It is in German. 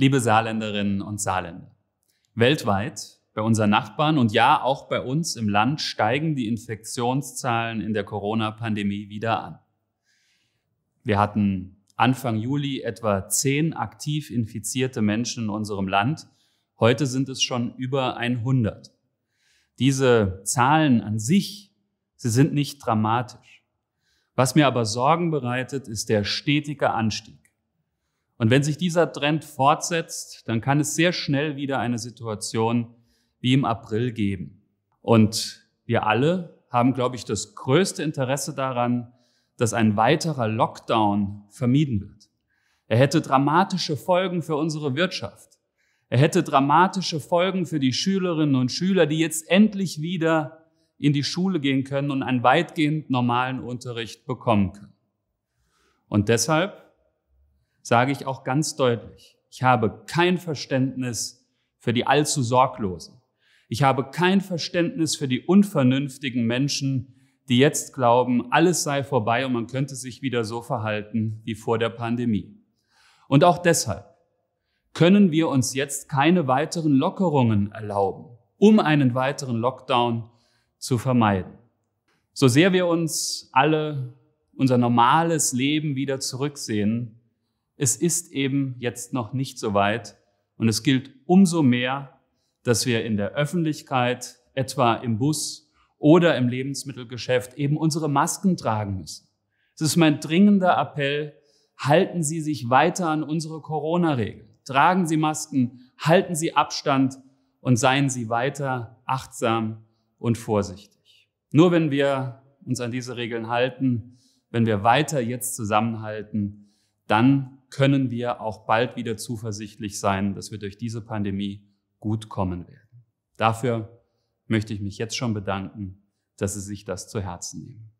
liebe Saarländerinnen und Saarländer. Weltweit, bei unseren Nachbarn und ja auch bei uns im Land steigen die Infektionszahlen in der Corona-Pandemie wieder an. Wir hatten Anfang Juli etwa zehn aktiv infizierte Menschen in unserem Land. Heute sind es schon über 100. Diese Zahlen an sich, sie sind nicht dramatisch. Was mir aber Sorgen bereitet, ist der stetige Anstieg. Und wenn sich dieser Trend fortsetzt, dann kann es sehr schnell wieder eine Situation wie im April geben. Und wir alle haben, glaube ich, das größte Interesse daran, dass ein weiterer Lockdown vermieden wird. Er hätte dramatische Folgen für unsere Wirtschaft. Er hätte dramatische Folgen für die Schülerinnen und Schüler, die jetzt endlich wieder in die Schule gehen können und einen weitgehend normalen Unterricht bekommen können. Und deshalb sage ich auch ganz deutlich, ich habe kein Verständnis für die allzu Sorglosen. Ich habe kein Verständnis für die unvernünftigen Menschen, die jetzt glauben, alles sei vorbei und man könnte sich wieder so verhalten wie vor der Pandemie. Und auch deshalb können wir uns jetzt keine weiteren Lockerungen erlauben, um einen weiteren Lockdown zu vermeiden. So sehr wir uns alle unser normales Leben wieder zurücksehen, es ist eben jetzt noch nicht so weit und es gilt umso mehr, dass wir in der Öffentlichkeit, etwa im Bus oder im Lebensmittelgeschäft, eben unsere Masken tragen müssen. Es ist mein dringender Appell, halten Sie sich weiter an unsere Corona-Regeln. Tragen Sie Masken, halten Sie Abstand und seien Sie weiter achtsam und vorsichtig. Nur wenn wir uns an diese Regeln halten, wenn wir weiter jetzt zusammenhalten, dann können wir auch bald wieder zuversichtlich sein, dass wir durch diese Pandemie gut kommen werden. Dafür möchte ich mich jetzt schon bedanken, dass Sie sich das zu Herzen nehmen.